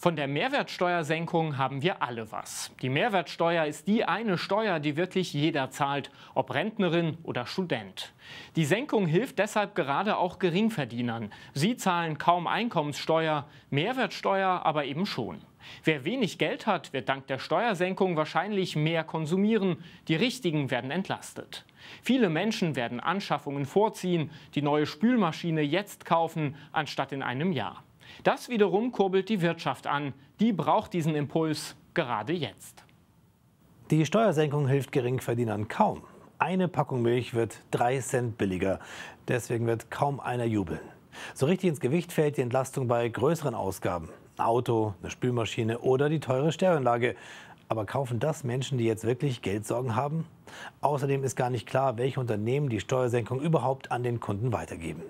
Von der Mehrwertsteuersenkung haben wir alle was. Die Mehrwertsteuer ist die eine Steuer, die wirklich jeder zahlt, ob Rentnerin oder Student. Die Senkung hilft deshalb gerade auch Geringverdienern. Sie zahlen kaum Einkommenssteuer, Mehrwertsteuer aber eben schon. Wer wenig Geld hat, wird dank der Steuersenkung wahrscheinlich mehr konsumieren, die Richtigen werden entlastet. Viele Menschen werden Anschaffungen vorziehen, die neue Spülmaschine jetzt kaufen, anstatt in einem Jahr. Das wiederum kurbelt die Wirtschaft an. Die braucht diesen Impuls gerade jetzt. Die Steuersenkung hilft Geringverdienern kaum. Eine Packung Milch wird 3 Cent billiger. Deswegen wird kaum einer jubeln. So richtig ins Gewicht fällt die Entlastung bei größeren Ausgaben. Ein Auto, eine Spülmaschine oder die teure Stereoanlage. Aber kaufen das Menschen, die jetzt wirklich Geldsorgen haben? Außerdem ist gar nicht klar, welche Unternehmen die Steuersenkung überhaupt an den Kunden weitergeben.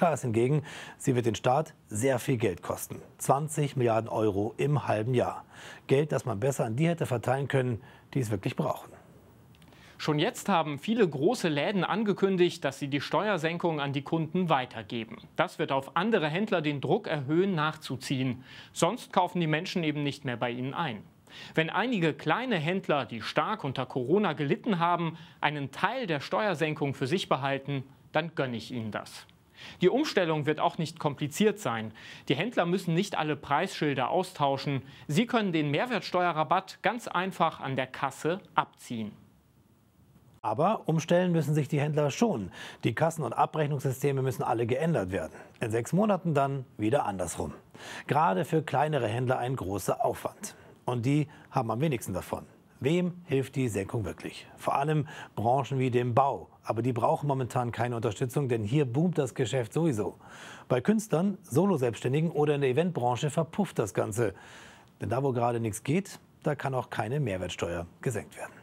Klar ist hingegen, sie wird den Staat sehr viel Geld kosten. 20 Milliarden Euro im halben Jahr. Geld, das man besser an die hätte verteilen können, die es wirklich brauchen. Schon jetzt haben viele große Läden angekündigt, dass sie die Steuersenkung an die Kunden weitergeben. Das wird auf andere Händler den Druck erhöhen, nachzuziehen. Sonst kaufen die Menschen eben nicht mehr bei ihnen ein. Wenn einige kleine Händler, die stark unter Corona gelitten haben, einen Teil der Steuersenkung für sich behalten, dann gönne ich ihnen das. Die Umstellung wird auch nicht kompliziert sein. Die Händler müssen nicht alle Preisschilder austauschen. Sie können den Mehrwertsteuerrabatt ganz einfach an der Kasse abziehen. Aber umstellen müssen sich die Händler schon. Die Kassen- und Abrechnungssysteme müssen alle geändert werden. In sechs Monaten dann wieder andersrum. Gerade für kleinere Händler ein großer Aufwand. Und die haben am wenigsten davon. Wem hilft die Senkung wirklich? Vor allem Branchen wie dem Bau. Aber die brauchen momentan keine Unterstützung, denn hier boomt das Geschäft sowieso. Bei Künstlern, Solo-Selbstständigen oder in der Eventbranche verpufft das Ganze. Denn da, wo gerade nichts geht, da kann auch keine Mehrwertsteuer gesenkt werden.